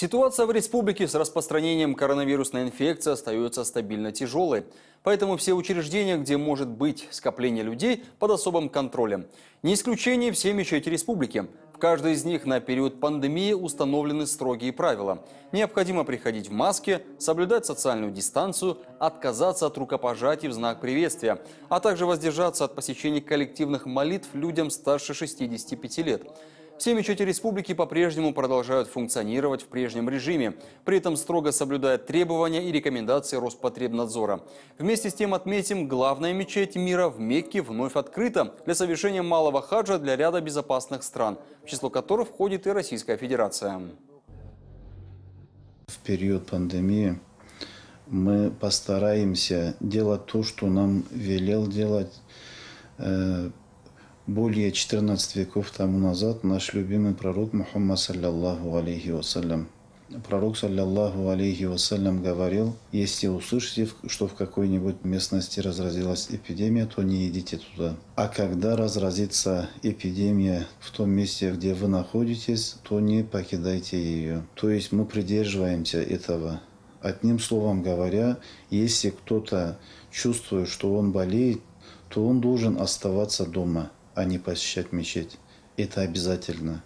Ситуация в республике с распространением коронавирусной инфекции остается стабильно тяжелой. Поэтому все учреждения, где может быть скопление людей, под особым контролем. Не исключение все мечети республики. В каждой из них на период пандемии установлены строгие правила. Необходимо приходить в маске, соблюдать социальную дистанцию, отказаться от рукопожатий в знак приветствия, а также воздержаться от посещения коллективных молитв людям старше 65 лет. Все мечети республики по-прежнему продолжают функционировать в прежнем режиме, при этом строго соблюдая требования и рекомендации Роспотребнадзора. Вместе с тем отметим, главная мечеть мира в Мекке вновь открыта для совершения малого хаджа для ряда безопасных стран, в число которых входит и Российская Федерация. В период пандемии мы постараемся делать то, что нам велел делать э, более 14 веков тому назад наш любимый пророк Мухаммад, саллиллаху алейхи вассалям, Пророк, саллиллаху алейхи вассалям, говорил, если услышите, что в какой-нибудь местности разразилась эпидемия, то не идите туда. А когда разразится эпидемия в том месте, где вы находитесь, то не покидайте ее. То есть мы придерживаемся этого. Одним словом говоря, если кто-то чувствует, что он болеет, то он должен оставаться дома – а не посещать мечеть. Это обязательно.